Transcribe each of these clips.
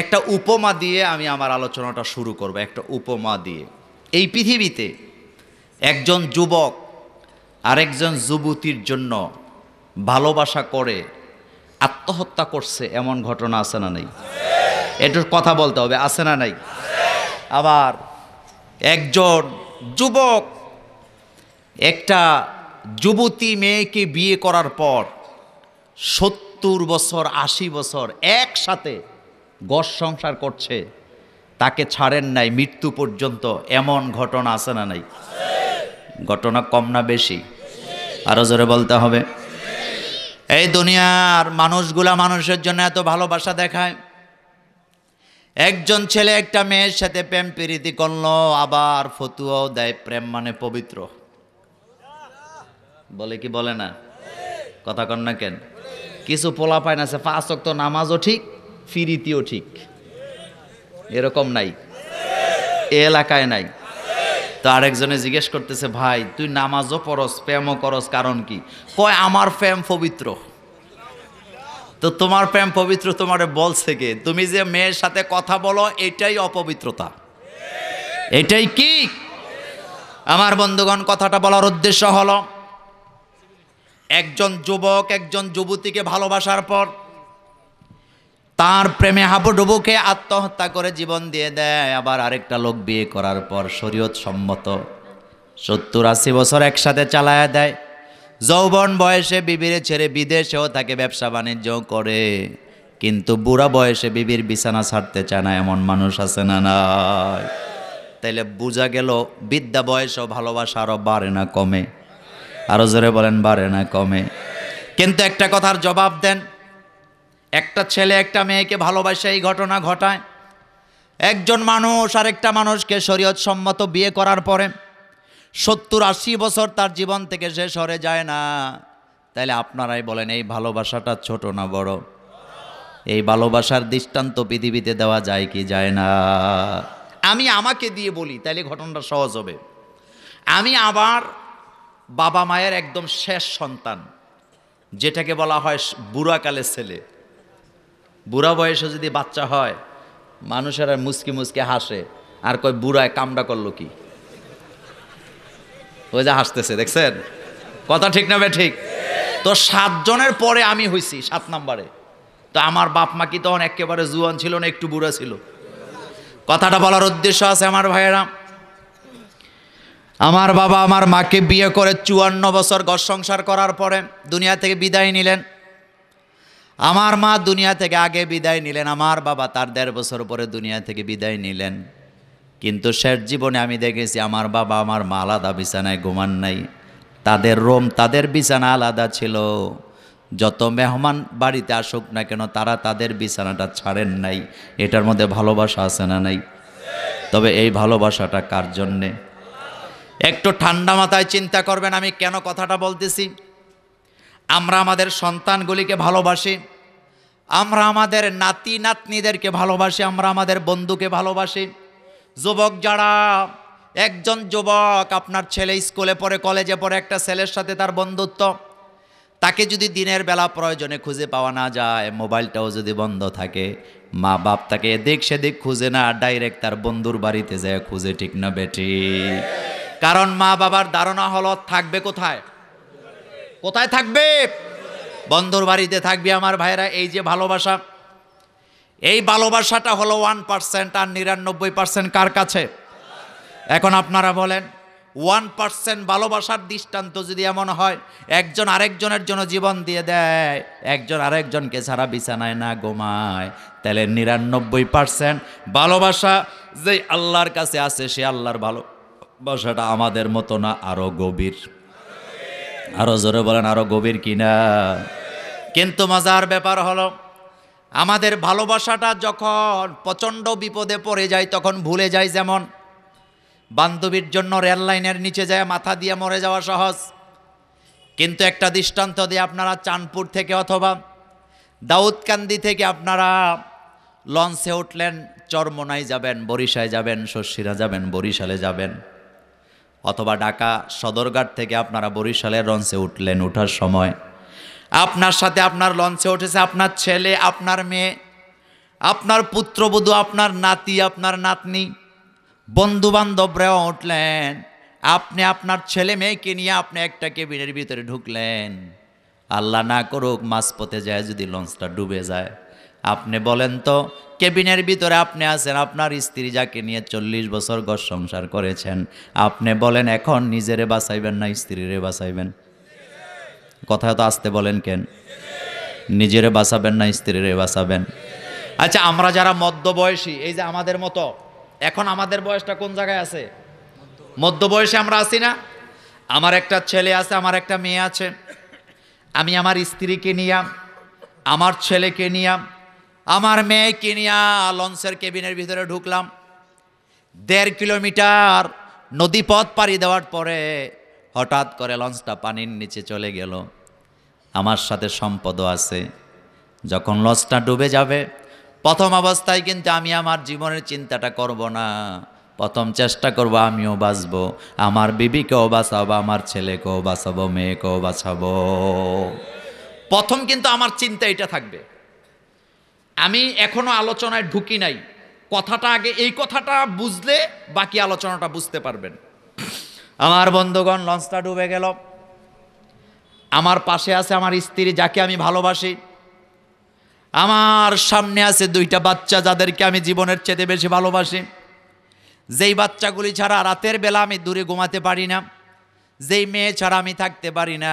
একটা উপমা দিয়ে আমি আমার আলোচনাটা শুরু করব একটা উপমা দিয়ে এই পৃথিবীতে একজন যুবক আরেকজন যুবতীর জন্য ভালোবাসা করে আত্মহত্যা করছে এমন ঘটনা আছে না নেই এটার কথা বলতে হবে আছে না নাই আবার একজন যুবক একটা যুবতী মেয়েকে বিয়ে করার পর সত্তর বছর আশি বছর একসাথে গস সংসার করছে তাকে ছাড়েন নাই মৃত্যু পর্যন্ত এমন ঘটনা আছে না নাই ঘটনা কম না বেশি আরও জোরে বলতে হবে এই দুনিয়ার মানুষগুলা মানুষের জন্য এত ভালোবাসা দেখায় একজন ছেলে একটা মেয়ের সাথে প্রেম প্রীতি করল আবার ফতুয়াও দেয় প্রেম মানে পবিত্র বলে কি বলে না কথা কন না কেন কিছু পোলা পায় না সে পাঁচ অক্ত নামাজও ঠিক ফিরিতিও ঠিক এরকম নাই এলাকায় নাই তো আরেকজনে জিজ্ঞেস করতেছে ভাই তুই নামাজও পড়স প্রেমও করস কারণ কি কয় আমার প্রেম পবিত্র তো তোমার প্রেম পবিত্র তোমার বল থেকে তুমি যে মেয়ের সাথে কথা বলো এটাই অপবিত্রতা এটাই কি আমার বন্ধুগণ কথাটা বলার উদ্দেশ্য হলো একজন যুবক একজন যুবতীকে ভালোবাসার পর তার প্রেমে হাবুডুবুকে আত্মহত্যা করে জীবন দিয়ে দেয় আবার আরেকটা লোক বিয়ে করার পর শরীয়ত সম্মত সত্তর আশি বছর একসাথে চালায় দেয় যৌবন বয়সে বিবির ছেড়ে বিদেশেও তাকে ব্যবসা বাণিজ্য করে কিন্তু বুড়া বয়সে বিবির বিছানা ছাড়তে চায় না এমন মানুষ আছে না নাই তাইলে বোঝা গেল বিদ্যা বয়সেও ভালোবাসা আরও বাড়ে না কমে আরও জোরে বলেন বাড়ে না কমে কিন্তু একটা কথার জবাব দেন একটা ছেলে একটা মেয়েকে ভালোবাসে এই ঘটনা ঘটায় একজন মানুষ আরেকটা মানুষকে শরীয়ত সম্মত বিয়ে করার পরে সত্তর আশি বছর তার জীবন থেকে সে সরে যায় না তাহলে আপনারাই বলেন এই ভালোবাসাটা ছোট না বড় এই ভালোবাসার দৃষ্টান্ত পৃথিবীতে দেওয়া যায় কি যায় না আমি আমাকে দিয়ে বলি তাহলে ঘটনাটা সহজ হবে আমি আবার বাবা মায়ের একদম শেষ সন্তান যেটাকে বলা হয় বুড়াকালের ছেলে বুড়া বয়সে যদি বাচ্চা হয় মানুষেরা মুসকি মুসকি হাসে আর কয় বুড়ায় কামড়া করলো কি ওই যে হাসতেছে দেখছেন কথা ঠিক না ঠিক তো সাতজনের পরে আমি হইছি সাত নাম্বারে তো আমার বাপ মা কি তখন একেবারে জুয়ান ছিল না একটু বুড়া ছিল কথাটা বলার উদ্দেশ্য আছে আমার ভাইয়েরা আমার বাবা আমার মাকে বিয়ে করে চুয়ান্ন বছর ঘর সংসার করার পরে দুনিয়া থেকে বিদায় নিলেন আমার মা দুনিয়া থেকে আগে বিদায় নিলেন আমার বাবা তার দেড় বছর পরে দুনিয়া থেকে বিদায় নিলেন কিন্তু শেষ জীবনে আমি দেখেছি আমার বাবা আমার মা আলাদা বিছানায় ঘুমান নাই তাদের রোম তাদের বিছানা আলাদা ছিল যত মেহমান বাড়িতে আসুক না কেন তারা তাদের বিছানাটা ছাড়েন নাই এটার মধ্যে ভালোবাসা আছে না নাই তবে এই ভালোবাসাটা কার জন্যে একটু ঠান্ডা মাথায় চিন্তা করবেন আমি কেন কথাটা বলতেছি আমরা আমাদের সন্তানগুলিকে ভালোবাসি আমরা আমাদের নাতি নাতনিদেরকে ভালোবাসি আমরা আমাদের বন্ধুকে ভালোবাসি যুবক যারা একজন যুবক আপনার ছেলে স্কুলে পড়ে কলেজে পড়ে একটা ছেলের সাথে তার বন্ধুত্ব তাকে যদি দিনের বেলা প্রয়োজনে খুঁজে পাওয়া না যায় মোবাইলটাও যদি বন্ধ থাকে মা বাপ তাকে এদিক সেদিক খুঁজে না ডাইরেক্ট তার বন্ধুর বাড়িতে যায় খুঁজে ঠিক না বেটি কারণ মা বাবার ধারণা হলো থাকবে কোথায় কোথায় থাকবে বন্ধর বাড়িতে থাকবে আমার ভাইরা এই যে ভালোবাসা এই ভালোবাসাটা হলো ওয়ান পার্সেন্ট আর নিরানব্বই পার্সেন্ট কার কাছে এখন আপনারা বলেন ওয়ান পার্সেন্ট ভালোবাসার দৃষ্টান্ত যদি এমন হয় একজন আরেকজনের জন্য জীবন দিয়ে দেয় একজন আরেকজনকে ছাড়া বিছানায় না গোমায় তাহলে নিরানব্বই পার্সেন্ট ভালোবাসা যে আল্লাহর কাছে আছে সে আল্লাহর ভালোবাসাটা আমাদের মতো না আরও গভীর আরও জোরে বলেন আরও গভীর কিনা কিন্তু মজার ব্যাপার হলো আমাদের ভালোবাসাটা যখন প্রচণ্ড বিপদে পড়ে যায় তখন ভুলে যায় যেমন বান্ধবীর জন্য রেললাইনের নিচে যায় মাথা দিয়ে মরে যাওয়া সহজ কিন্তু একটা দৃষ্টান্ত দিয়ে আপনারা চাঁদপুর থেকে অথবা দাউদকান্দি থেকে আপনারা লঞ্চে উঠলেন চরমোনায় যাবেন বরিশায় যাবেন শস্যিরা যাবেন বরিশালে যাবেন অথবা ঢাকা সদরঘাট থেকে আপনারা বরিশালে লঞ্চে উঠলেন ওঠার সময় আপনার সাথে আপনার লঞ্চে উঠেছে আপনার ছেলে আপনার মেয়ে আপনার পুত্রবধূ আপনার নাতি আপনার নাতনি বন্ধু বান্ধবরাও উঠলেন আপনি আপনার ছেলে মেয়েকে নিয়ে আপনি একটা কেবিনের ভিতরে ঢুকলেন আল্লাহ না করুক মাঝপথে যায় যদি লঞ্চটা ডুবে যায় আপনি বলেন তো কেবিনের ভিতরে আপনি আছেন আপনার স্ত্রী যাকে নিয়ে চল্লিশ বছর ঘর সংসার করেছেন আপনি বলেন এখন নিজেরে বাঁচাইবেন না স্ত্রীরে বাঁচাইবেন কথায় তো আসতে বলেন কেন নিজেরে বাঁচাবেন না স্ত্রীরে বাঁচাবেন আচ্ছা আমরা যারা মধ্য বয়সী এই যে আমাদের মতো এখন আমাদের বয়সটা কোন জায়গায় আছে মধ্য বয়সে আমরা আছি না আমার একটা ছেলে আছে আমার একটা মেয়ে আছে আমি আমার স্ত্রীকে নিয়াম আমার ছেলেকে নিয়াম আমার মেয়েকে নিয়া লঞ্চের কেবিনের ভিতরে ঢুকলাম দেড় কিলোমিটার নদীপথ পাড়ি দেওয়ার পরে হঠাৎ করে লঞ্চটা পানির নিচে চলে গেল আমার সাথে সম্পদও আছে যখন লঞ্চটা ডুবে যাবে প্রথম অবস্থায় কিন্তু আমি আমার জীবনের চিন্তাটা করব না প্রথম চেষ্টা করব আমিও বাঁচবো আমার বিবিকেও বাঁচাবো আমার ছেলেকেও বাঁচাবো মেয়েকেও বাঁচাবো প্রথম কিন্তু আমার চিন্তা এটা থাকবে আমি এখনো আলোচনায় ঢুকি নাই কথাটা আগে এই কথাটা বুঝলে বাকি আলোচনাটা বুঝতে পারবেন আমার বন্ধুগণ লঞ্চটা ডুবে গেল আমার পাশে আছে আমার স্ত্রী যাকে আমি ভালোবাসি আমার সামনে আছে দুইটা বাচ্চা যাদেরকে আমি জীবনের চেতে বেশি ভালোবাসি যেই বাচ্চাগুলি ছাড়া রাতের বেলা আমি দূরে ঘুমাতে পারি না যেই মেয়ে ছাড়া আমি থাকতে পারি না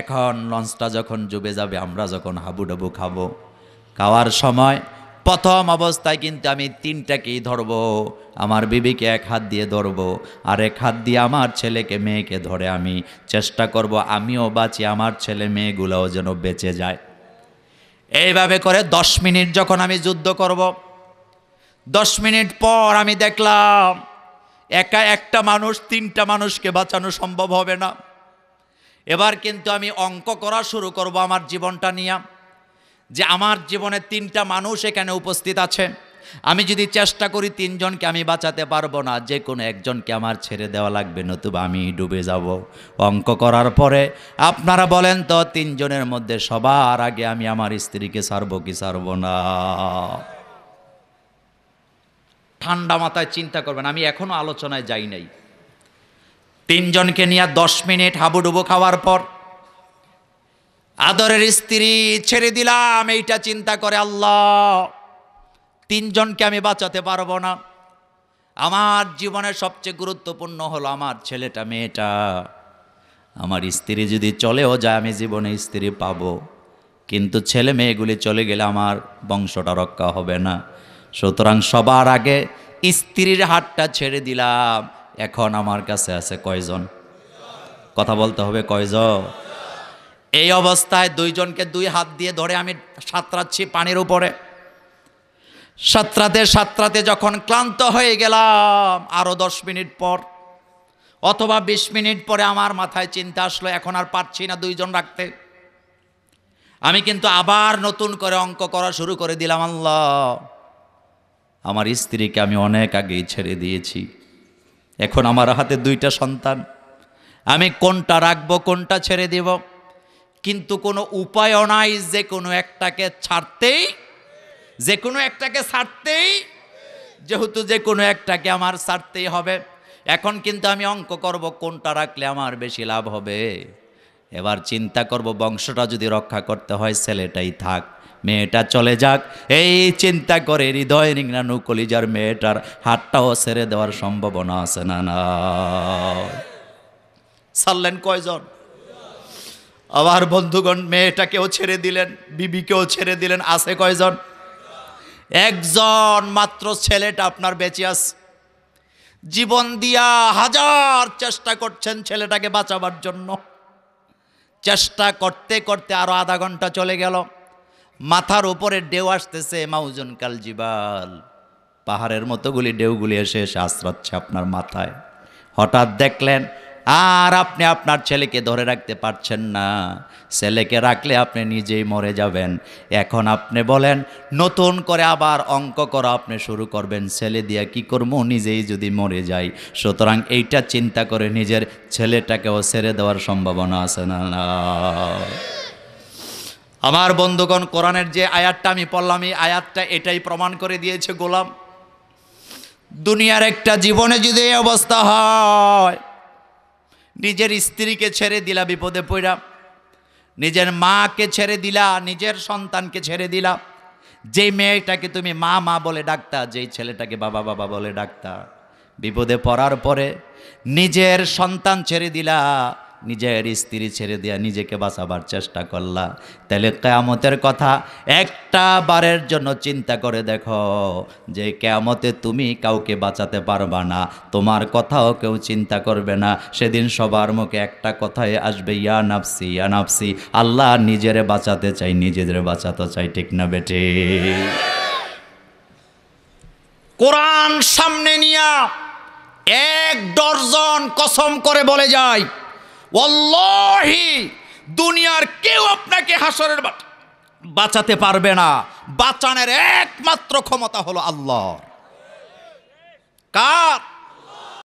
এখন লঞ্চটা যখন ডুবে যাবে আমরা যখন হাবুডাবু খাবো খাওয়ার সময় প্রথম অবস্থায় কিন্তু আমি তিনটাকেই ধরবো আমার বিবিকে এক হাত দিয়ে ধরবো আর এক হাত দিয়ে আমার ছেলেকে মেয়েকে ধরে আমি চেষ্টা করব আমিও বাঁচি আমার ছেলে মেয়েগুলোও যেন বেঁচে যায় এইভাবে করে দশ মিনিট যখন আমি যুদ্ধ করব দশ মিনিট পর আমি দেখলাম একা একটা মানুষ তিনটা মানুষকে বাঁচানো সম্ভব হবে না এবার কিন্তু আমি অঙ্ক করা শুরু করব আমার জীবনটা নিয়ে যে আমার জীবনে তিনটা মানুষ এখানে উপস্থিত আছে আমি যদি চেষ্টা করি তিনজনকে আমি বাঁচাতে পারবো না যে কোনো একজনকে আমার ছেড়ে দেওয়া লাগবে নতুবা আমি ডুবে যাব অঙ্ক করার পরে আপনারা বলেন তো তিনজনের মধ্যে সবার আগে আমি আমার স্ত্রীকে সারবো কি সারবো না ঠান্ডা মাথায় চিন্তা করবেন আমি এখনও আলোচনায় যাই নাই তিনজনকে নিয়ে দশ মিনিট হাবুডুবু খাওয়ার পর আদরের স্ত্রী ছেড়ে দিলাম এইটা চিন্তা করে আল্লাহ তিনজনকে আমি বাঁচাতে পারবো না আমার জীবনের সবচেয়ে গুরুত্বপূর্ণ হলো আমার ছেলেটা মেয়েটা আমার স্ত্রী যদি চলেও যায় আমি জীবনে স্ত্রী পাবো কিন্তু ছেলে মেয়েগুলি চলে গেলে আমার বংশটা রক্ষা হবে না সুতরাং সবার আগে স্ত্রীর হাটটা ছেড়ে দিলাম এখন আমার কাছে আছে কয়জন কথা বলতে হবে কয়জন এই অবস্থায় দুইজনকে দুই হাত দিয়ে ধরে আমি সাঁতরাচ্ছি পানির উপরে সাঁতরাতে সাঁতরাতে যখন ক্লান্ত হয়ে গেলাম আরও দশ মিনিট পর অথবা বিশ মিনিট পরে আমার মাথায় চিন্তা আসলো এখন আর পারছি না দুইজন রাখতে আমি কিন্তু আবার নতুন করে অঙ্ক করা শুরু করে দিলাম আল্লাহ আমার স্ত্রীকে আমি অনেক আগেই ছেড়ে দিয়েছি এখন আমার হাতে দুইটা সন্তান আমি কোনটা রাখবো কোনটা ছেড়ে দেব কিন্তু কোনো উপায় নাই যে কোনো একটাকে ছাড়তেই যে কোনো একটাকে ছাড়তেই যেহেতু যে কোনো একটাকে আমার ছাড়তেই হবে এখন কিন্তু আমি অঙ্ক করব কোনটা রাখলে আমার বেশি লাভ হবে এবার চিন্তা করব বংশটা যদি রক্ষা করতে হয় ছেলেটাই থাক মেয়েটা চলে যাক এই চিন্তা করে হৃদয় নিংরানু কলিজার মেয়েটার হাতটাও ছেড়ে দেওয়ার সম্ভাবনা আছে না না ছাড়লেন কয়জন আবার বন্ধুগণ মেয়েটাকেও ছেড়ে দিলেন বিবিকেও ছেড়ে দিলেন আছে কয়জন একজন মাত্র ছেলেটা আপনার বেঁচে আস জীবন দিয়া হাজার চেষ্টা করছেন ছেলেটাকে বাঁচাবার জন্য চেষ্টা করতে করতে আরও আধা ঘন্টা চলে গেল মাথার উপরে ডেউ আসতেছে মাউজন কাল জিবাল পাহাড়ের মতোগুলি ঢেউগুলি এসে এসে আশ্রাচ্ছে আপনার মাথায় হঠাৎ দেখলেন আর আপনি আপনার ছেলেকে ধরে রাখতে পারছেন না ছেলেকে রাখলে আপনি নিজেই মরে যাবেন এখন আপনি বলেন নতুন করে আবার অঙ্ক করা আপনি শুরু করবেন ছেলে দিয়া কি করবো নিজেই যদি মরে যাই সুতরাং এইটা চিন্তা করে নিজের ছেলেটাকেও ছেড়ে দেওয়ার সম্ভাবনা আছে না আমার বন্ধুগণ কোরআনের যে আয়াতটা আমি পড়লাম এই আয়াতটা এটাই প্রমাণ করে দিয়েছে গোলাম দুনিয়ার একটা জীবনে যদি এই অবস্থা হয় নিজের স্ত্রীকে ছেড়ে দিলা বিপদে পড়া নিজের মাকে ছেড়ে দিলা নিজের সন্তানকে ছেড়ে দিলা যে মেয়েটাকে তুমি মা মা বলে ডাকতা যেই ছেলেটাকে বাবা বাবা বলে ডাকতা বিপদে পড়ার পরে নিজের সন্তান ছেড়ে দিলা নিজের স্ত্রী ছেড়ে দেয়া নিজেকে বাঁচাবার চেষ্টা করলা তাহলে কেয়ামতের কথা একটা বারের জন্য চিন্তা করে দেখো যে কেয়ামতে তুমি কাউকে বাঁচাতে পারবা না তোমার কথাও কেউ চিন্তা করবে না সেদিন সবার মুখে একটা কথাই আসবে ইয়া নাফসি ইয়া নাফসি আল্লাহ নিজেরে বাঁচাতে চাই নিজেদের বাঁচাতে চাই ঠিক না বেটে কোরআন সামনে নিয়া এক ডর্জন কসম করে বলে যায় ওল্লাহি দুনিয়ার কেউ আপনাকে হাসরের বাট বাঁচাতে পারবে না বাঁচানোর একমাত্র ক্ষমতা হলো আল্লাহ কার